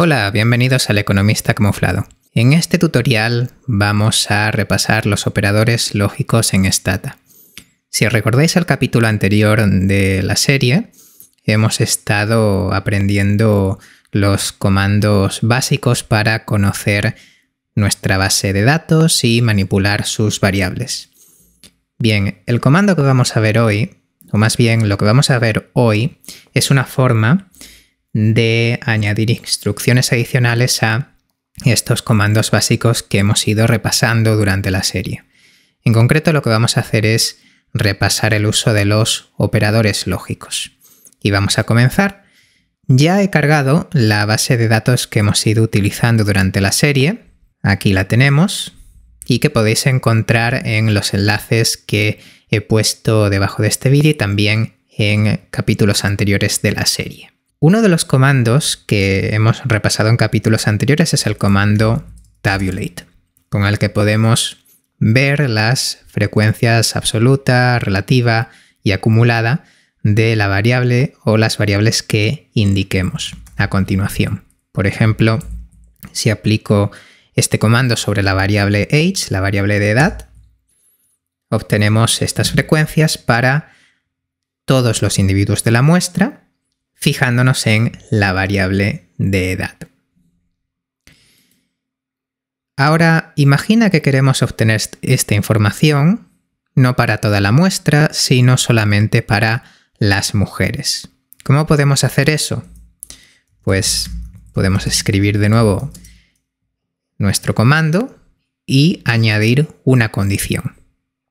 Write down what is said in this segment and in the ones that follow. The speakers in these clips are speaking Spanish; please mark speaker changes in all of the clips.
Speaker 1: Hola, bienvenidos al Economista Camuflado. En este tutorial vamos a repasar los operadores lógicos en Stata. Si os recordáis el capítulo anterior de la serie, hemos estado aprendiendo los comandos básicos para conocer nuestra base de datos y manipular sus variables. Bien, el comando que vamos a ver hoy, o más bien lo que vamos a ver hoy, es una forma de añadir instrucciones adicionales a estos comandos básicos que hemos ido repasando durante la serie. En concreto lo que vamos a hacer es repasar el uso de los operadores lógicos. Y vamos a comenzar. Ya he cargado la base de datos que hemos ido utilizando durante la serie. Aquí la tenemos y que podéis encontrar en los enlaces que he puesto debajo de este vídeo y también en capítulos anteriores de la serie. Uno de los comandos que hemos repasado en capítulos anteriores es el comando tabulate, con el que podemos ver las frecuencias absoluta, relativa y acumulada de la variable o las variables que indiquemos a continuación. Por ejemplo, si aplico este comando sobre la variable age, la variable de edad, obtenemos estas frecuencias para todos los individuos de la muestra fijándonos en la variable de edad. Ahora, imagina que queremos obtener esta información no para toda la muestra, sino solamente para las mujeres. ¿Cómo podemos hacer eso? Pues podemos escribir de nuevo nuestro comando y añadir una condición.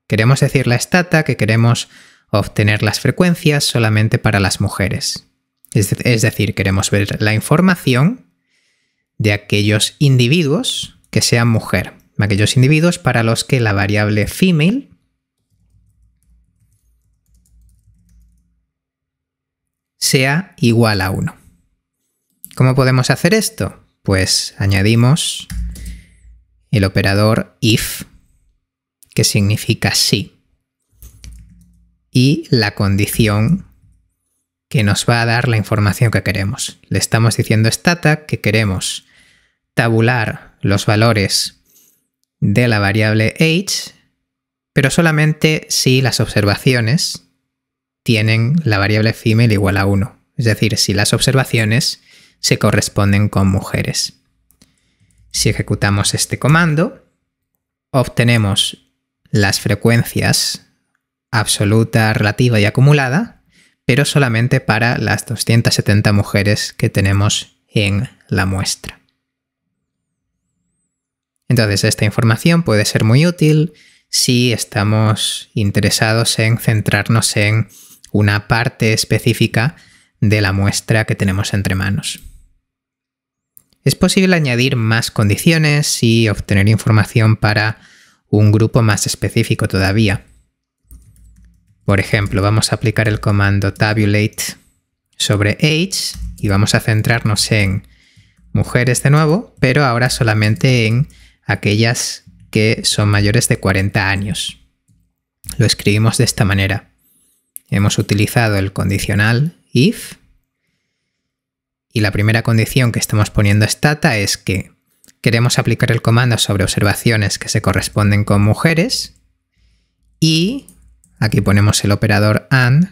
Speaker 1: Queremos decir la estata que queremos obtener las frecuencias solamente para las mujeres. Es, decir, queremos ver la información de aquellos individuos que sean mujer, aquellos individuos para los que la variable female sea igual a 1. ¿Cómo podemos hacer esto? Pues añadimos el operador if, que significa sí, y la condición que nos va a dar la información que queremos. Le estamos diciendo a Stata que queremos tabular los valores de la variable age, pero solamente si las observaciones tienen la variable female igual a 1. Es decir, si las observaciones se corresponden con mujeres. Si ejecutamos este comando, obtenemos las frecuencias absoluta, relativa y acumulada, pero solamente para las 270 mujeres que tenemos en la muestra. Entonces esta información puede ser muy útil si estamos interesados en centrarnos en una parte específica de la muestra que tenemos entre manos. Es posible añadir más condiciones y obtener información para un grupo más específico todavía. Por ejemplo, vamos a aplicar el comando tabulate sobre age y vamos a centrarnos en mujeres de nuevo, pero ahora solamente en aquellas que son mayores de 40 años. Lo escribimos de esta manera. Hemos utilizado el condicional if y la primera condición que estamos poniendo a es que queremos aplicar el comando sobre observaciones que se corresponden con mujeres y Aquí ponemos el operador AND,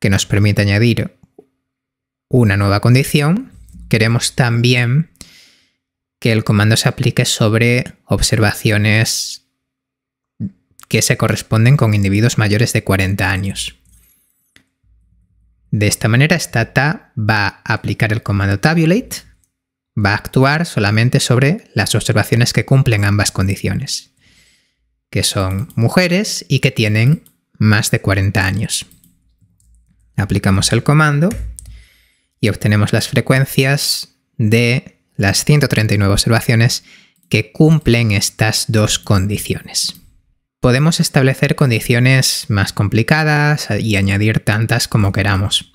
Speaker 1: que nos permite añadir una nueva condición. Queremos también que el comando se aplique sobre observaciones que se corresponden con individuos mayores de 40 años. De esta manera, StatA va a aplicar el comando tabulate, va a actuar solamente sobre las observaciones que cumplen ambas condiciones que son mujeres y que tienen más de 40 años. Aplicamos el comando y obtenemos las frecuencias de las 139 observaciones que cumplen estas dos condiciones. Podemos establecer condiciones más complicadas y añadir tantas como queramos.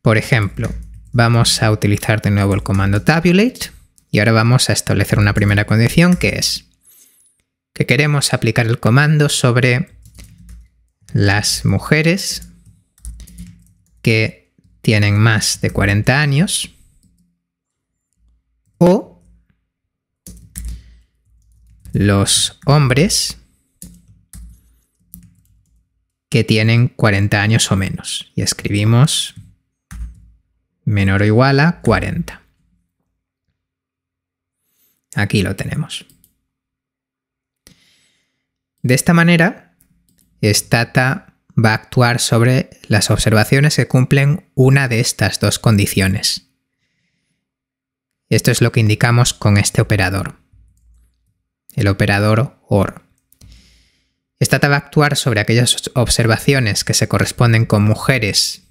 Speaker 1: Por ejemplo, vamos a utilizar de nuevo el comando tabulate y ahora vamos a establecer una primera condición que es que queremos aplicar el comando sobre las mujeres que tienen más de 40 años o los hombres que tienen 40 años o menos. Y escribimos menor o igual a 40. Aquí lo tenemos. De esta manera, Stata va a actuar sobre las observaciones que cumplen una de estas dos condiciones. Esto es lo que indicamos con este operador, el operador OR. Stata va a actuar sobre aquellas observaciones que se corresponden con mujeres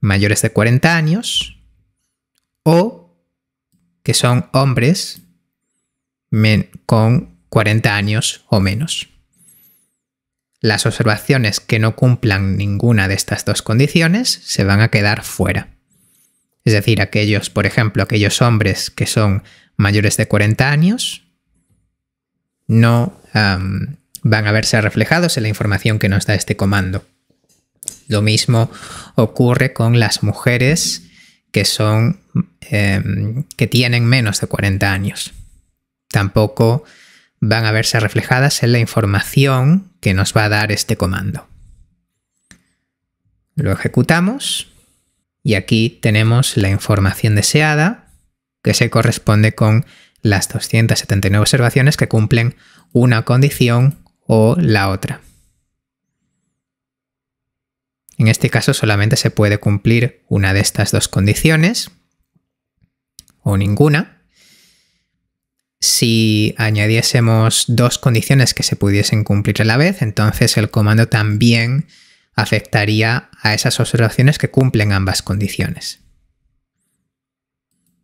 Speaker 1: mayores de 40 años o que son hombres con 40 años o menos. Las observaciones que no cumplan ninguna de estas dos condiciones se van a quedar fuera. Es decir, aquellos, por ejemplo, aquellos hombres que son mayores de 40 años no van a verse reflejados en la información que nos da este comando. Lo mismo ocurre con las mujeres que son em, que tienen menos de 40 años. Tampoco van a verse reflejadas en la información que nos va a dar este comando. Lo ejecutamos y aquí tenemos la información deseada que se corresponde con las 279 observaciones que cumplen una condición o la otra. En este caso solamente se puede cumplir una de estas dos condiciones o ninguna si añadiésemos dos condiciones que se pudiesen cumplir a la vez, entonces el comando también afectaría a esas observaciones que cumplen ambas condiciones.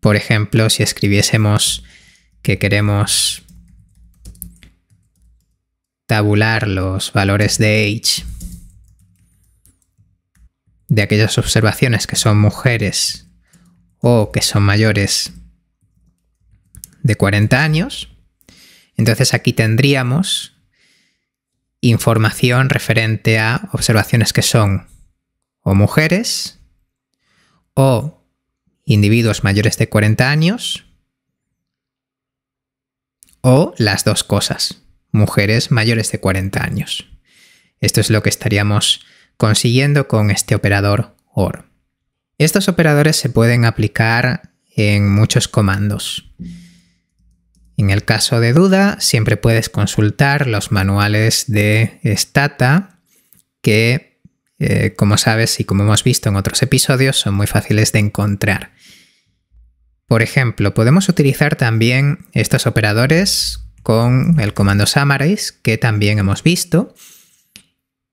Speaker 1: Por ejemplo, si escribiésemos que queremos tabular los valores de age de aquellas observaciones que son mujeres o que son mayores de 40 años. Entonces aquí tendríamos información referente a observaciones que son o mujeres o individuos mayores de 40 años o las dos cosas, mujeres mayores de 40 años. Esto es lo que estaríamos consiguiendo con este operador OR. Estos operadores se pueden aplicar en muchos comandos. En el caso de duda, siempre puedes consultar los manuales de Stata, que, eh, como sabes y como hemos visto en otros episodios, son muy fáciles de encontrar. Por ejemplo, podemos utilizar también estos operadores con el comando summarize, que también hemos visto,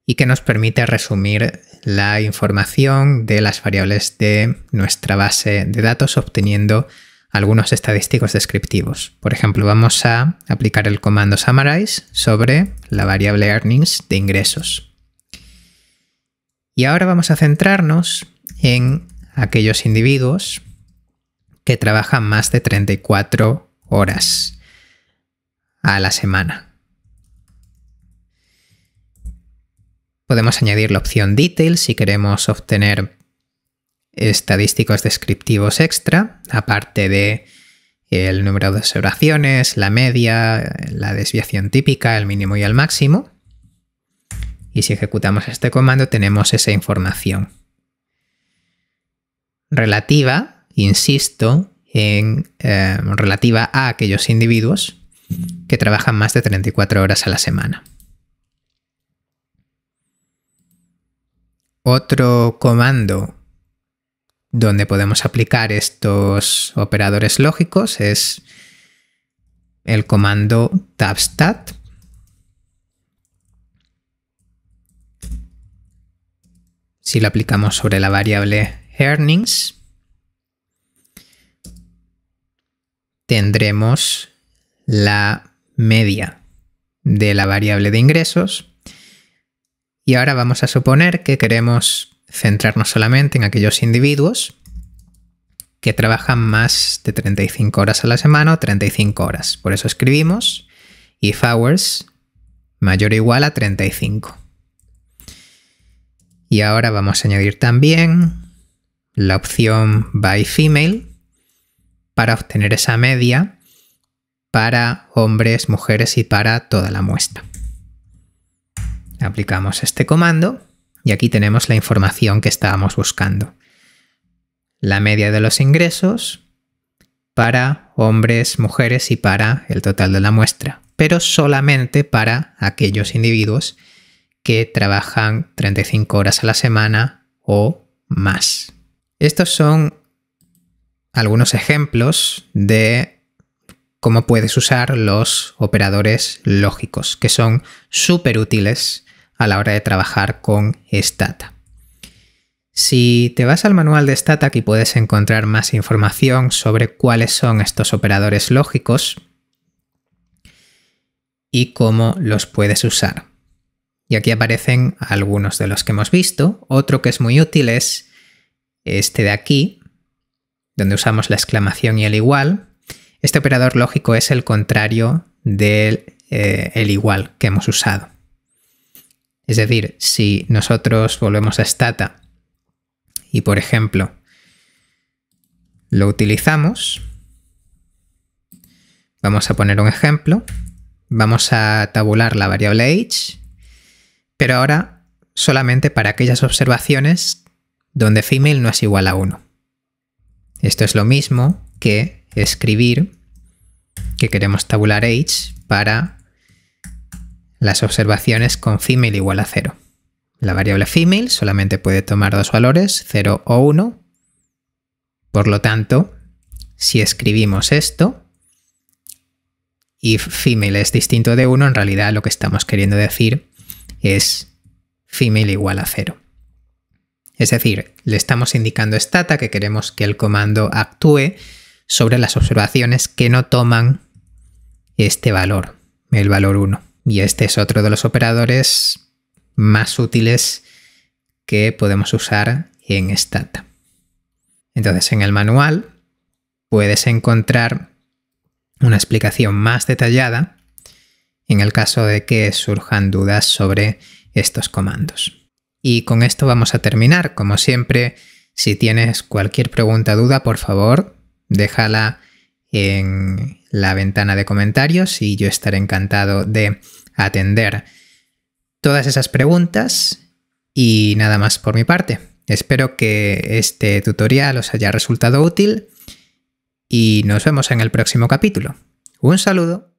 Speaker 1: y que nos permite resumir la información de las variables de nuestra base de datos obteniendo algunos estadísticos descriptivos. Por ejemplo, vamos a aplicar el comando summarize sobre la variable earnings de ingresos. Y ahora vamos a centrarnos en aquellos individuos que trabajan más de 34 horas a la semana. Podemos añadir la opción Detail si queremos obtener estadísticos descriptivos extra, aparte de el número de observaciones, la media, la desviación típica, el mínimo y el máximo. Y si ejecutamos este comando tenemos esa información. Relativa, insisto, en em, relativa a aquellos individuos que trabajan más de 34 horas a la semana. Otro comando donde podemos aplicar estos operadores lógicos es el comando tabstat. Si lo aplicamos sobre la variable earnings, tendremos la media de la variable de ingresos. Y ahora vamos a suponer que queremos centrarnos solamente en aquellos individuos que trabajan más de 35 horas a la semana o 35 horas. Por eso escribimos if hours mayor o igual a 35. Y ahora vamos a añadir también la opción by female para obtener esa media para hombres, mujeres y para toda la muestra. Aplicamos este comando y aquí tenemos la información que estábamos buscando. La media de los ingresos para hombres, mujeres y para el total de la muestra, pero solamente para aquellos individuos que trabajan 35 horas a la semana o más. Estos son algunos ejemplos de cómo puedes usar los operadores lógicos, que son súper útiles a la hora de trabajar con Stata. Si te vas al manual de Stata aquí puedes encontrar más información sobre cuáles son estos operadores lógicos y cómo los puedes usar. Y aquí aparecen algunos de los que hemos visto. Otro que es muy útil es este de aquí, donde usamos la exclamación y el igual. Este operador lógico es el contrario del eh, igual que hemos usado. Es decir, si nosotros volvemos a Stata y, por ejemplo, lo utilizamos, vamos a poner un ejemplo, vamos a tabular la variable age, pero ahora solamente para aquellas observaciones donde female no es igual a 1. Esto es lo mismo que escribir que queremos tabular age para las observaciones con female igual a 0. La variable female solamente puede tomar dos valores, 0 o 1. Por lo tanto, si escribimos esto, if female es distinto de 1, en realidad lo que estamos queriendo decir es female igual a 0. Es decir, le estamos indicando stata que queremos que el comando actúe sobre las observaciones que no toman este valor, el valor 1. Y este es otro de los operadores más útiles que podemos usar en Stata. Entonces en el manual puedes encontrar una explicación más detallada en el caso de que surjan dudas sobre estos comandos. Y con esto vamos a terminar. Como siempre, si tienes cualquier pregunta o duda, por favor, déjala en la ventana de comentarios y yo estaré encantado de atender todas esas preguntas y nada más por mi parte. Espero que este tutorial os haya resultado útil y nos vemos en el próximo capítulo. Un saludo.